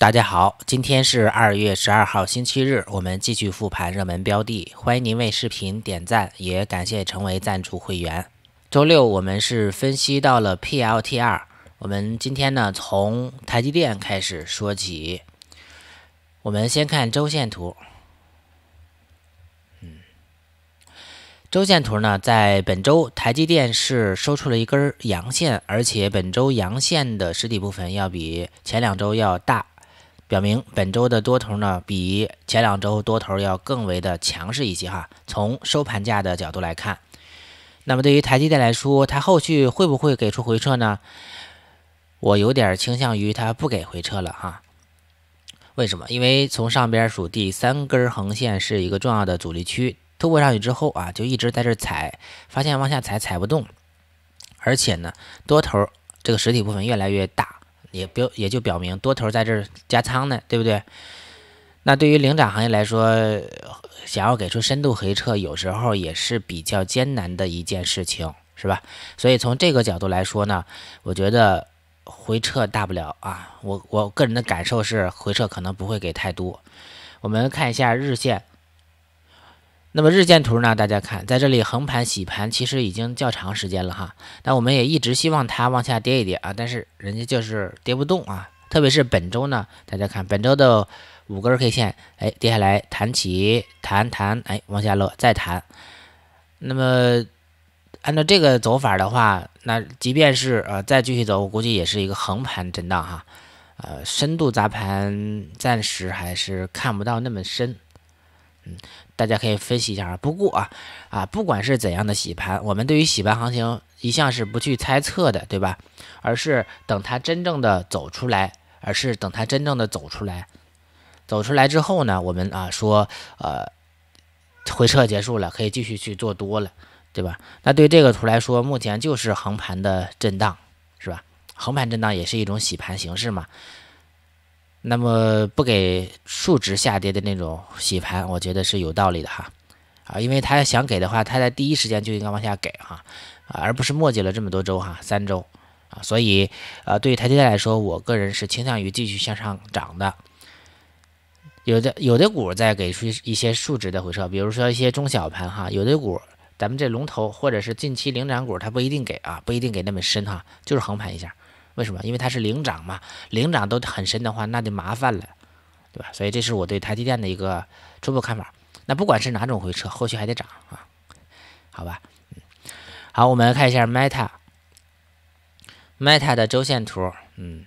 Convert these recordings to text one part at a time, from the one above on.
大家好，今天是二月十二号，星期日，我们继续复盘热门标的。欢迎您为视频点赞，也感谢成为赞助会员。周六我们是分析到了 PLTR，我们今天呢从台积电开始说起。我们先看周线图，嗯，周线图呢在本周台积电是收出了一根阳线，而且本周阳线的实体部分要比前两周要大。表明本周的多头呢，比前两周多头要更为的强势一些哈。从收盘价的角度来看，那么对于台积电来说，它后续会不会给出回撤呢？我有点倾向于它不给回撤了哈。为什么？因为从上边数第三根横线是一个重要的阻力区，突破上去之后啊，就一直在这踩，发现往下踩踩不动，而且呢，多头这个实体部分越来越大。也表也就表明多头在这加仓呢，对不对？那对于领涨行业来说，想要给出深度回撤，有时候也是比较艰难的一件事情，是吧？所以从这个角度来说呢，我觉得回撤大不了啊，我我个人的感受是回撤可能不会给太多。我们看一下日线。那么日线图呢？大家看，在这里横盘洗盘其实已经较长时间了哈。但我们也一直希望它往下跌一跌啊，但是人家就是跌不动啊。特别是本周呢，大家看本周的五根 K 线，哎，跌下来，弹起，弹弹，哎，往下落，再弹。那么按照这个走法的话，那即便是呃再继续走，我估计也是一个横盘震荡哈。呃，深度砸盘暂时还是看不到那么深。嗯。大家可以分析一下啊，不过啊，啊，不管是怎样的洗盘，我们对于洗盘行情一向是不去猜测的，对吧？而是等它真正的走出来，而是等它真正的走出来，走出来之后呢，我们啊说呃回撤结束了，可以继续去做多了，对吧？那对这个图来说，目前就是横盘的震荡，是吧？横盘震荡也是一种洗盘形式嘛。那么不给数值下跌的那种洗盘，我觉得是有道理的哈，啊，因为他想给的话，他在第一时间就应该往下给哈，啊，而不是墨迹了这么多周哈，三周啊，所以呃，对于台阶带来说，我个人是倾向于继续向上涨的。有的有的股在给出一些数值的回撤，比如说一些中小盘哈，有的股咱们这龙头或者是近期领涨股，它不一定给啊，不一定给那么深哈，就是横盘一下。为什么？因为它是领涨嘛，领涨都很深的话，那就麻烦了，对吧？所以这是我对台积电的一个初步看法。那不管是哪种回撤，后续还得涨啊，好吧？嗯，好，我们来看一下 Meta，Meta 的周线图，嗯，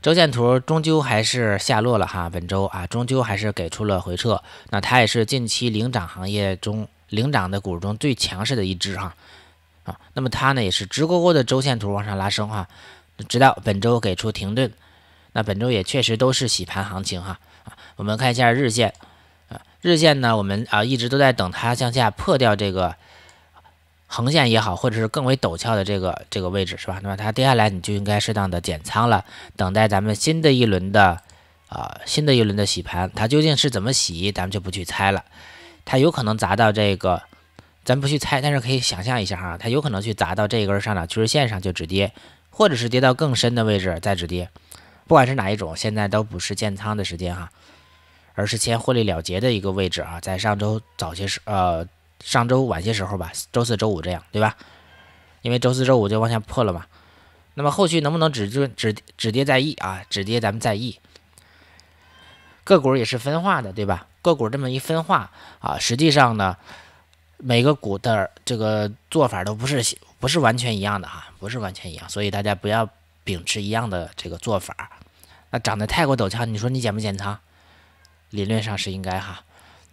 周线图终究还是下落了哈，本周啊，终究还是给出了回撤。那它也是近期领涨行业中领涨的股中最强势的一只哈，啊，那么它呢也是直勾勾的周线图往上拉升哈。直到本周给出停顿，那本周也确实都是洗盘行情哈啊。我们看一下日线啊，日线呢，我们啊一直都在等它向下破掉这个横线也好，或者是更为陡峭的这个这个位置是吧？那么它跌下来，你就应该适当的减仓了，等待咱们新的一轮的啊新的一轮的洗盘。它究竟是怎么洗，咱们就不去猜了。它有可能砸到这个，咱不去猜，但是可以想象一下哈，它有可能去砸到这一根上涨趋势线上就止跌。或者是跌到更深的位置再止跌，不管是哪一种，现在都不是建仓的时间哈，而是先获利了结的一个位置啊，在上周早些时呃，上周晚些时候吧，周四周五这样，对吧？因为周四周五就往下破了嘛。那么后续能不能止住止止跌再意啊？止跌咱们再意。个股也是分化的，对吧？个股这么一分化啊，实际上呢，每个股的这个做法都不是。不是完全一样的哈，不是完全一样，所以大家不要秉持一样的这个做法。那长得太过陡峭，你说你减不减仓？理论上是应该哈。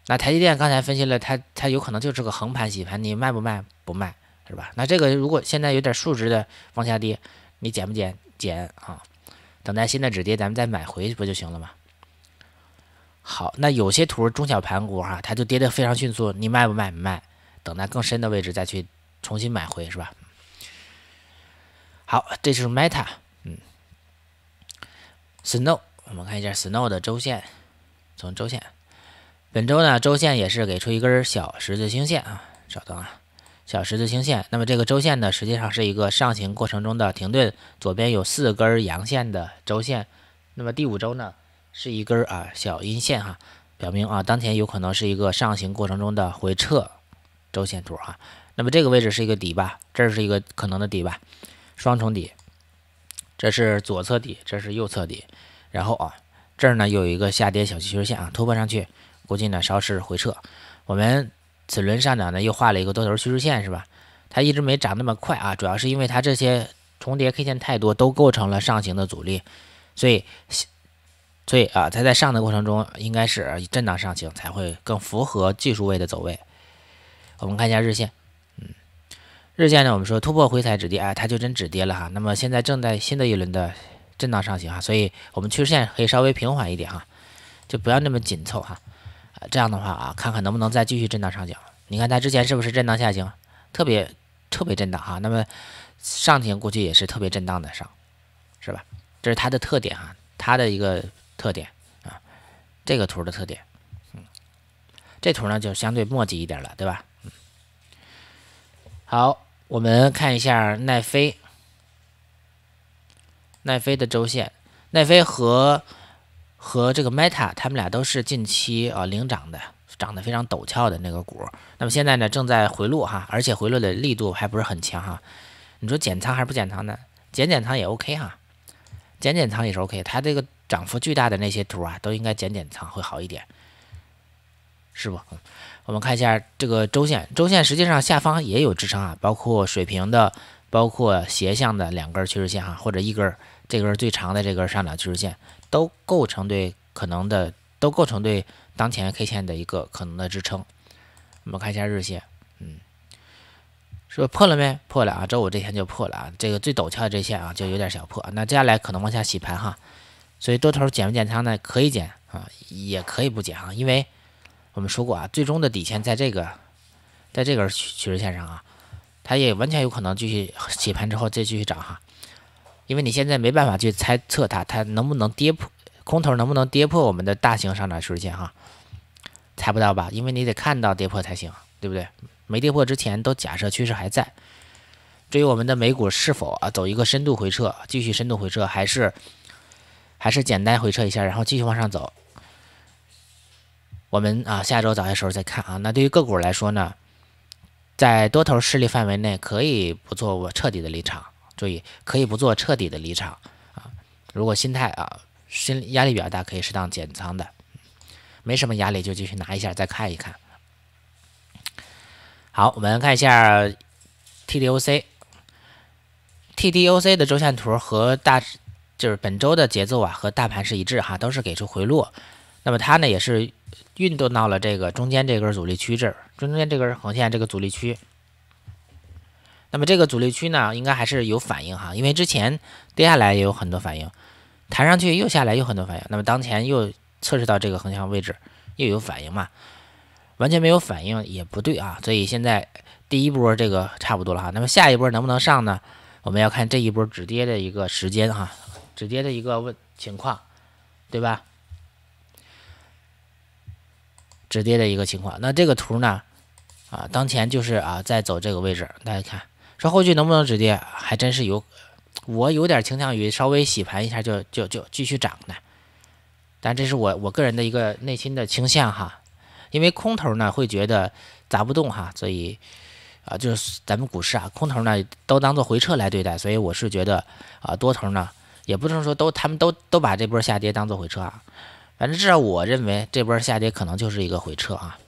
那台积电刚才分析了，它它有可能就是个横盘洗盘，你卖不卖？不卖是吧？那这个如果现在有点数值的往下跌，你减不减？减啊，等待新的止跌，咱们再买回去不就行了吗？好，那有些图中小盘股哈，它就跌得非常迅速，你卖不卖？卖，等待更深的位置再去重新买回是吧？好，这是 Meta，嗯，Snow，我们看一下 Snow 的周线，从周线，本周呢，周线也是给出一根小十字星线啊，稍等啊，小十字星线。那么这个周线呢，实际上是一个上行过程中的停顿，左边有四根阳线的周线，那么第五周呢，是一根啊小阴线哈，表明啊当前有可能是一个上行过程中的回撤周线图啊。那么这个位置是一个底吧？这是一个可能的底吧？双重底，这是左侧底，这是右侧底，然后啊，这儿呢又有一个下跌小趋势线啊，突破上去，估计呢稍事回撤。我们此轮上涨呢又画了一个多头趋势线是吧？它一直没涨那么快啊，主要是因为它这些重叠 K 线太多，都构成了上行的阻力，所以所以啊，它在上的过程中应该是震荡上行才会更符合技术位的走位。我们看一下日线。日线呢，我们说突破回踩止跌，哎，它就真止跌了哈。那么现在正在新的一轮的震荡上行哈，所以我们趋势线可以稍微平缓一点哈，就不要那么紧凑哈。这样的话啊，看看能不能再继续震荡上行。你看它之前是不是震荡下行，特别特别震荡哈。那么上行估计也是特别震荡的上，是吧？这是它的特点哈，它的一个特点啊，这个图的特点。嗯，这图呢就相对墨迹一点了，对吧？嗯，好。我们看一下奈飞，奈飞的周线，奈飞和和这个 Meta，他们俩都是近期啊领涨的，涨得非常陡峭的那个股。那么现在呢，正在回落哈，而且回落的力度还不是很强哈。你说减仓还是不减仓呢？减减仓也 OK 哈，减减仓也是 OK。它这个涨幅巨大的那些图啊，都应该减减仓会好一点。是吧？我们看一下这个周线，周线实际上下方也有支撑啊，包括水平的，包括斜向的两根趋势线哈，或者一根这根最长的这根上涨趋势线，都构成对可能的，都构成对当前 K 线的一个可能的支撑。我们看一下日线，嗯，是破了没？破了啊，周五这天就破了啊，这个最陡峭的这线啊，就有点小破，那接下来可能往下洗盘哈，所以多头减不减仓呢？可以减啊，也可以不减啊，因为。我们说过啊，最终的底线在这个，在这个曲趋势线上啊，它也完全有可能继续洗盘之后再继续涨哈，因为你现在没办法去猜测它，它能不能跌破空头能不能跌破我们的大型上涨趋势线哈，猜不到吧？因为你得看到跌破才行，对不对？没跌破之前都假设趋势还在。至于我们的美股是否啊走一个深度回撤，继续深度回撤，还是还是简单回撤一下，然后继续往上走。我们啊，下周早些时候再看啊。那对于个股来说呢，在多头势力范围内，可以不做彻底的离场。注意，可以不做彻底的离场啊。如果心态啊，心压力比较大，可以适当减仓的。没什么压力就继续拿一下，再看一看。好，我们看一下 T D O C T D O C 的周线图和大，就是本周的节奏啊，和大盘是一致哈，都是给出回落。那么它呢，也是。运动到了这个中间这根阻力区这儿，中间这根横线这个阻力区，那么这个阻力区呢，应该还是有反应哈，因为之前跌下来也有很多反应，弹上去又下来又很多反应，那么当前又测试到这个横向位置又有反应嘛？完全没有反应也不对啊，所以现在第一波这个差不多了哈，那么下一波能不能上呢？我们要看这一波止跌的一个时间哈，止跌的一个问情况，对吧？止跌的一个情况，那这个图呢，啊，当前就是啊在走这个位置，大家看，说后续能不能止跌，还真是有，我有点倾向于稍微洗盘一下就就就继续涨的，但这是我我个人的一个内心的倾向哈，因为空头呢会觉得砸不动哈，所以啊就是咱们股市啊，空头呢都当做回撤来对待，所以我是觉得啊多头呢也不能说都他们都都把这波下跌当做回撤啊。反正至少我认为这波下跌可能就是一个回撤啊，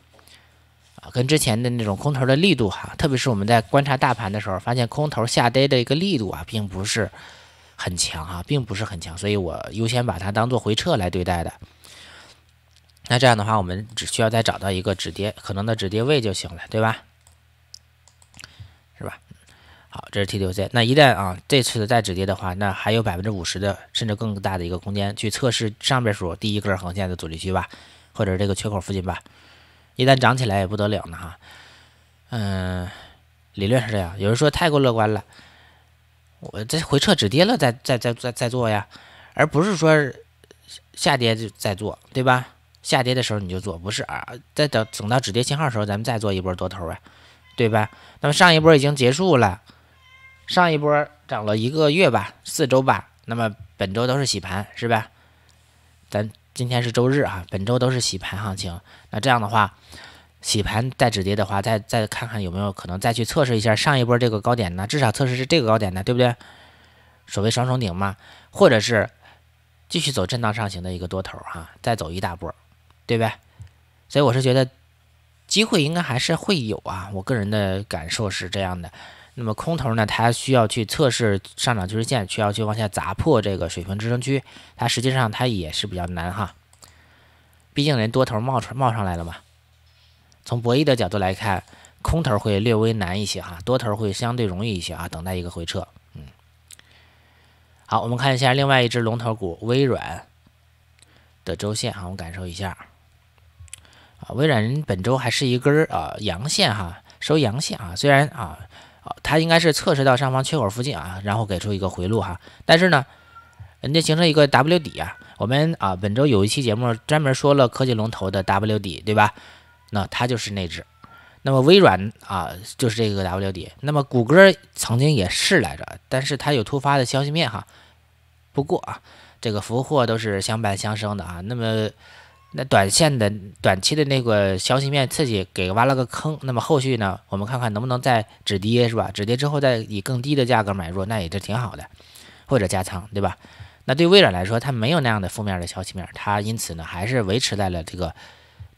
啊，跟之前的那种空头的力度哈，特别是我们在观察大盘的时候，发现空头下跌的一个力度啊，并不是很强啊，并不是很强，所以我优先把它当做回撤来对待的。那这样的话，我们只需要再找到一个止跌可能的止跌位就行了，对吧？好，这是 T 六 C。那一旦啊，这次再止跌的话，那还有百分之五十的甚至更大的一个空间，去测试上边数第一根横线的阻力区吧，或者这个缺口附近吧。一旦涨起来也不得了呢哈。嗯，理论是这样。有人说太过乐观了。我这回撤止跌了，再再再再再做呀，而不是说下跌就再做，对吧？下跌的时候你就做，不是啊？再等等到止跌信号的时候，咱们再做一波多头啊，对吧？那么上一波已经结束了。上一波涨了一个月吧，四周吧，那么本周都是洗盘是吧？咱今天是周日啊，本周都是洗盘行情。那这样的话，洗盘再止跌的话，再再看看有没有可能再去测试一下上一波这个高点呢？至少测试是这个高点呢，对不对？所谓双重顶嘛，或者是继续走震荡上行的一个多头哈，再走一大波，对呗？所以我是觉得机会应该还是会有啊，我个人的感受是这样的。那么空头呢？它需要去测试上涨趋势线，需要去往下砸破这个水平支撑区，它实际上它也是比较难哈。毕竟人多头冒出冒上来了嘛。从博弈的角度来看，空头会略微难一些哈，多头会相对容易一些啊。等待一个回撤，嗯。好，我们看一下另外一只龙头股微软的周线啊，我们感受一下啊。微软本周还是一根啊阳线哈，收阳线啊，虽然啊。它应该是测试到上方缺口附近啊，然后给出一个回路哈。但是呢，人家形成一个 W 底啊。我们啊，本周有一期节目专门说了科技龙头的 W 底，对吧？那它就是那只。那么微软啊，就是这个 W 底。那么谷歌曾经也是来着，但是它有突发的消息面哈。不过啊，这个福祸都是相伴相生的啊。那么。那短线的短期的那个消息面刺激给挖了个坑，那么后续呢，我们看看能不能再止跌，是吧？止跌之后再以更低的价格买入，那也是挺好的，或者加仓，对吧？那对微软来说，它没有那样的负面的消息面，它因此呢还是维持在了这个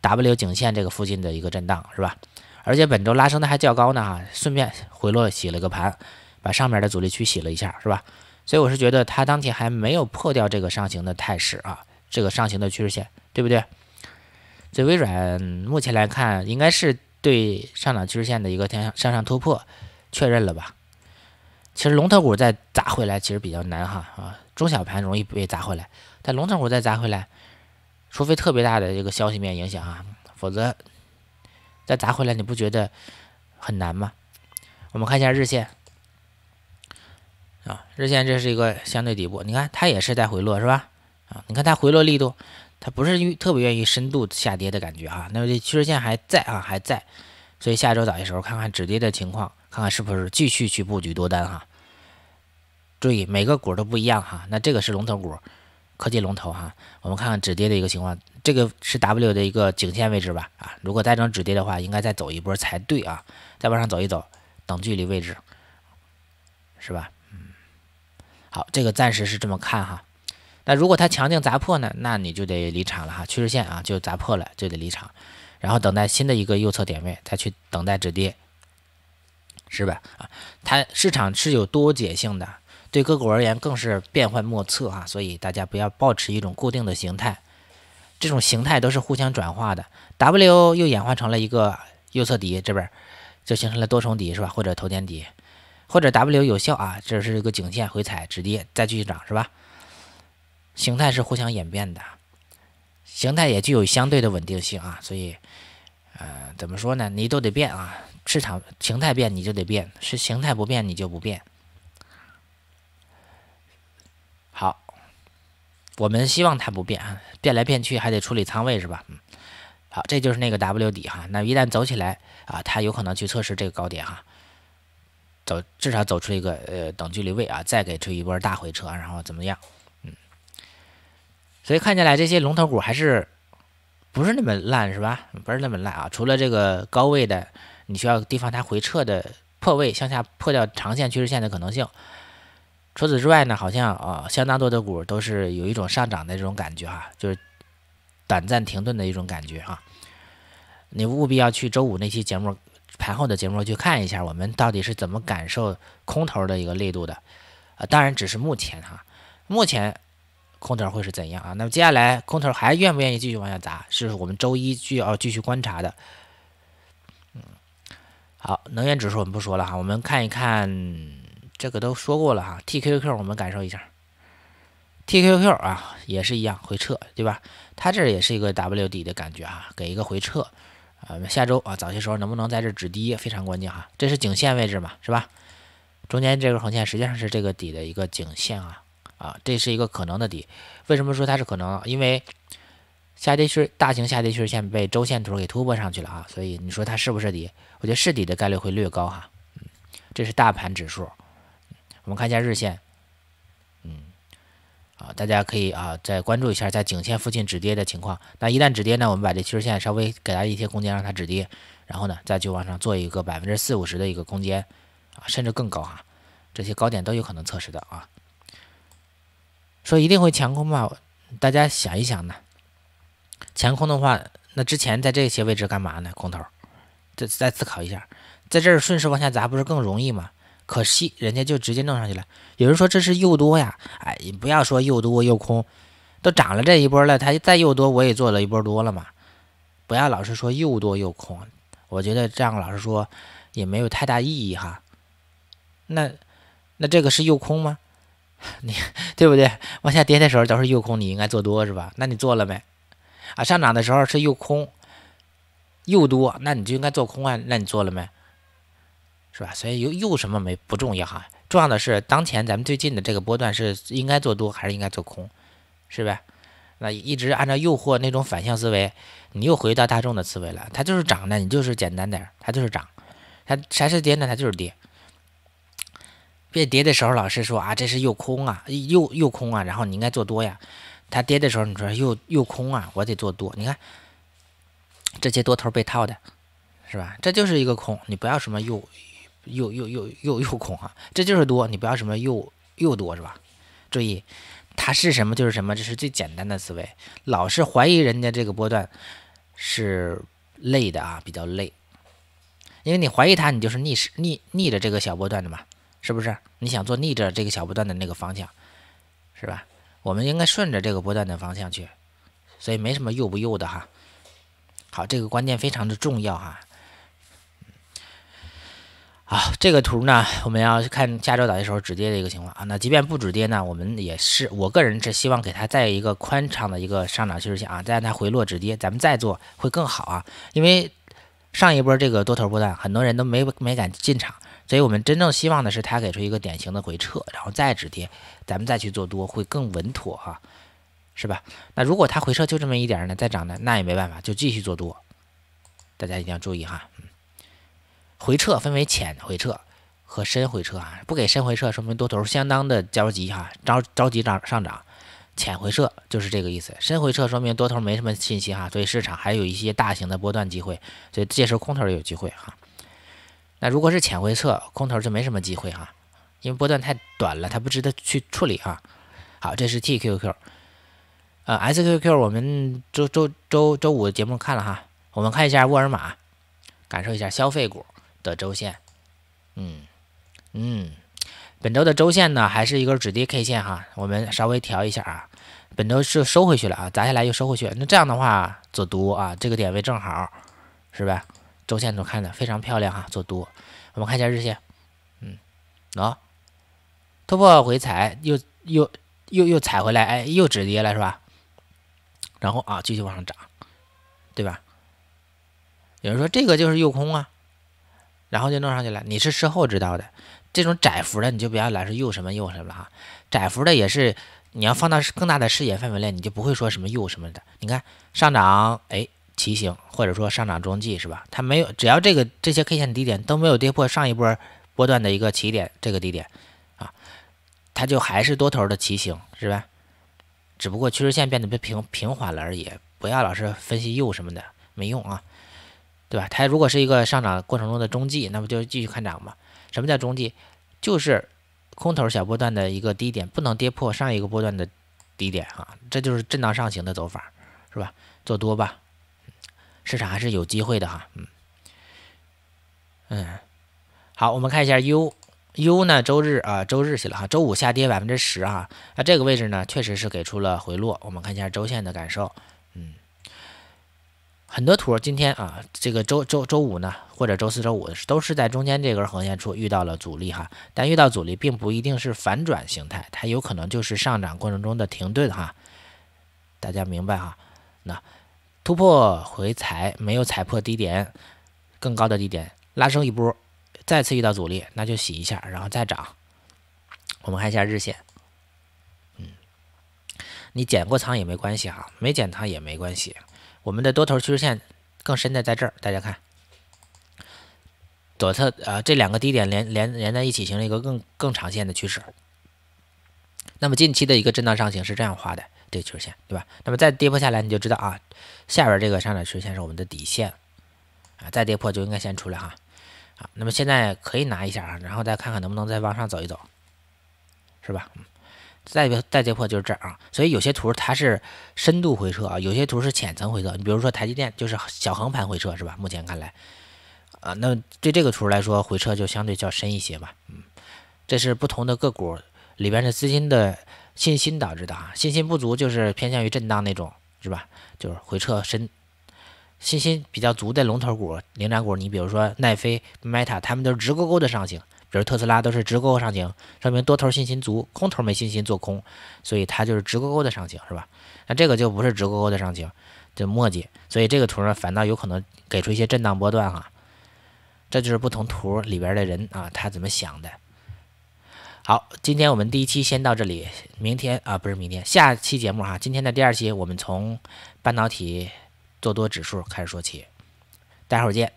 W 颈线这个附近的一个震荡，是吧？而且本周拉升的还较高呢，哈，顺便回落洗了个盘，把上面的阻力区洗了一下，是吧？所以我是觉得它当前还没有破掉这个上行的态势啊。这个上行的趋势线，对不对？所以微软目前来看，应该是对上涨趋势线的一个向向上突破确认了吧？其实龙头股再砸回来，其实比较难哈啊，中小盘容易被砸回来，但龙头股再砸回来，除非特别大的这个消息面影响啊，否则再砸回来，你不觉得很难吗？我们看一下日线啊，日线这是一个相对底部，你看它也是在回落，是吧？啊，你看它回落力度，它不是特别愿意深度下跌的感觉哈。那么这趋势线还在啊，还在，所以下周早些时候看看止跌的情况，看看是不是继续去布局多单哈。注意每个股都不一样哈。那这个是龙头股，科技龙头哈。我们看看止跌的一个情况，这个是 W 的一个颈线位置吧？啊，如果再能止跌的话，应该再走一波才对啊。再往上走一走，等距离位置，是吧？嗯，好，这个暂时是这么看哈。那如果它强劲砸破呢？那你就得离场了哈，趋势线啊就砸破了就得离场，然后等待新的一个右侧点位再去等待止跌，是吧？啊，它市场是有多解性的，对个股而言更是变幻莫测啊，所以大家不要抱持一种固定的形态，这种形态都是互相转化的。W 又演化成了一个右侧底，这边就形成了多重底是吧？或者头肩底，或者 W 有效啊，这是一个颈线回踩止跌再继续涨是吧？形态是互相演变的，形态也具有相对的稳定性啊，所以，呃，怎么说呢？你都得变啊，市场形态变你就得变，是形态不变你就不变。好，我们希望它不变啊，变来变去还得处理仓位是吧？嗯，好，这就是那个 W 底哈，那一旦走起来啊，它有可能去测试这个高点哈，走至少走出一个呃等距离位啊，再给出一波大回撤，然后怎么样？所以看起来这些龙头股还是不是那么烂，是吧？不是那么烂啊！除了这个高位的，你需要提防它回撤的破位向下破掉长线趋势线的可能性。除此之外呢，好像啊，相当多的股都是有一种上涨的这种感觉哈，就是短暂停顿的一种感觉哈。你务必要去周五那期节目盘后的节目去看一下，我们到底是怎么感受空头的一个力度的啊？当然，只是目前哈，目前。空头会是怎样啊？那么接下来空头还愿不愿意继续往下砸，是我们周一就要继续观察的。嗯，好，能源指数我们不说了哈，我们看一看这个都说过了哈 t q q 我们感受一下 t q q 啊也是一样回撤对吧？它这也是一个 W 底的感觉哈，给一个回撤啊，下周啊早些时候能不能在这止跌非常关键哈，这是颈线位置嘛是吧？中间这根横线实际上是这个底的一个颈线啊。啊，这是一个可能的底。为什么说它是可能？因为下跌势，大型下跌趋势线被周线图给突破上去了啊。所以你说它是不是底？我觉得是底的概率会略高哈。嗯，这是大盘指数。我们看一下日线。嗯，啊，大家可以啊再关注一下在颈线附近止跌的情况。那一旦止跌呢，我们把这趋势线稍微给它一些空间，让它止跌，然后呢再去往上做一个百分之四五十的一个空间啊，甚至更高哈。这些高点都有可能测试的啊。说一定会强空吧？大家想一想呢。强空的话，那之前在这些位置干嘛呢？空头，再再思考一下，在这儿顺势往下砸不是更容易吗？可惜人家就直接弄上去了。有人说这是又多呀，哎，你不要说又多又空，都涨了这一波了，它再又多我也做了一波多了嘛。不要老是说又多又空，我觉得这样老是说也没有太大意义哈。那那这个是又空吗？你对不对？往下跌的时候都是诱空，你应该做多是吧？那你做了没？啊，上涨的时候是诱空诱多，那你就应该做空啊？那你做了没？是吧？所以诱右什么没不重要哈，重要的是当前咱们最近的这个波段是应该做多还是应该做空，是呗？那一直按照诱惑那种反向思维，你又回到大众的思维了。它就是涨呢，你就是简单点，它就是涨；它啥是跌呢，它就是跌。变跌的时候，老师说啊，这是又空啊，又又空啊，然后你应该做多呀。它跌的时候，你说又又空啊，我得做多。你看这些多头被套的，是吧？这就是一个空，你不要什么又又又又又又空啊，这就是多，你不要什么又又多是吧？注意，它是什么就是什么，这是最简单的思维。老是怀疑人家这个波段是累的啊，比较累，因为你怀疑它，你就是逆势逆逆着这个小波段的嘛。是不是你想做逆着这个小波段的那个方向，是吧？我们应该顺着这个波段的方向去，所以没什么右不右的哈。好，这个观念非常的重要哈。好，这个图呢，我们要看下周早的时候止跌的一个情况啊。那即便不止跌呢，我们也是我个人是希望给它在一个宽敞的一个上涨趋势线啊，再让它回落止跌，咱们再做会更好啊。因为上一波这个多头波段，很多人都没没敢进场。所以我们真正希望的是，它给出一个典型的回撤，然后再止跌，咱们再去做多会更稳妥哈，是吧？那如果它回撤就这么一点呢，再涨呢，那也没办法，就继续做多。大家一定要注意哈，回撤分为浅回撤和深回撤啊，不给深回撤，说明多头相当的焦急哈，着着急涨上涨，浅回撤就是这个意思。深回撤说明多头没什么信息哈，所以市场还有一些大型的波段机会，所以这时候空头也有机会哈。那如果是浅回色，空头就没什么机会哈，因为波段太短了，它不值得去处理啊。好，这是 TQQ，呃 SQQ，我们周周周周五的节目看了哈，我们看一下沃尔玛，感受一下消费股的周线。嗯嗯，本周的周线呢，还是一根止跌 K 线哈，我们稍微调一下啊，本周是收回去了啊，砸下来又收回去，那这样的话左读啊，这个点位正好是吧？周线图看的非常漂亮哈，做多。我们看一下日线，嗯，啊，突破回踩，又又又又踩回来，哎，又止跌了是吧？然后啊，继续往上涨，对吧？有人说这个就是诱空啊，然后就弄上去了。你是事后知道的，这种窄幅的你就不要来说诱什么诱什么了哈。窄幅的也是，你要放到更大的视野范围内，你就不会说什么诱什么的。你看上涨，哎。骑行或者说上涨中继是吧？它没有，只要这个这些 K 线低点都没有跌破上一波波段的一个起点这个低点啊，它就还是多头的骑行是吧？只不过趋势线变得平平缓了而已。不要老是分析右什么的没用啊，对吧？它如果是一个上涨过程中的中继，那不就继续看涨吗？什么叫中继？就是空头小波段的一个低点不能跌破上一个波段的低点啊，这就是震荡上行的走法是吧？做多吧。市场还是有机会的哈，嗯，嗯，好，我们看一下 U，U 呢，周日啊，周日去了哈，周五下跌百分之十哈，那这个位置呢，确实是给出了回落，我们看一下周线的感受，嗯，很多图今天啊，这个周周周五呢，或者周四周五都是在中间这根横线处遇到了阻力哈，但遇到阻力并不一定是反转形态，它有可能就是上涨过程中的停顿哈，大家明白哈，那。突破回踩，没有踩破低点，更高的低点拉升一波，再次遇到阻力，那就洗一下，然后再涨。我们看一下日线，嗯，你减过仓也没关系哈，没减仓也没关系。我们的多头趋势线更深的在这儿，大家看，左侧啊这两个低点连连连在一起，形成一个更更长线的趋势。那么近期的一个震荡上行是这样画的。这曲线对吧？那么再跌破下来，你就知道啊，下边这个上涨曲线是我们的底线啊，再跌破就应该先出来哈啊。那么现在可以拿一下啊，然后再看看能不能再往上走一走，是吧？再再跌破就是这儿啊。所以有些图它是深度回撤啊，有些图是浅层回撤。你比如说台积电就是小横盘回撤是吧？目前看来啊，那对这个图来说回撤就相对较深一些吧。嗯，这是不同的个股里边的资金的。信心导致的啊，信心不足就是偏向于震荡那种，是吧？就是回撤深，信心比较足的龙头股、领涨股，你比如说奈飞、Meta，他们都是直勾勾的上行，比如特斯拉都是直勾勾上行，说明多头信心足，空头没信心做空，所以它就是直勾勾的上行，是吧？那这个就不是直勾勾的上行，就墨迹，所以这个图呢，反倒有可能给出一些震荡波段哈，这就是不同图里边的人啊，他怎么想的。好，今天我们第一期先到这里，明天啊不是明天，下期节目哈，今天的第二期我们从半导体做多指数开始说起，待会儿见。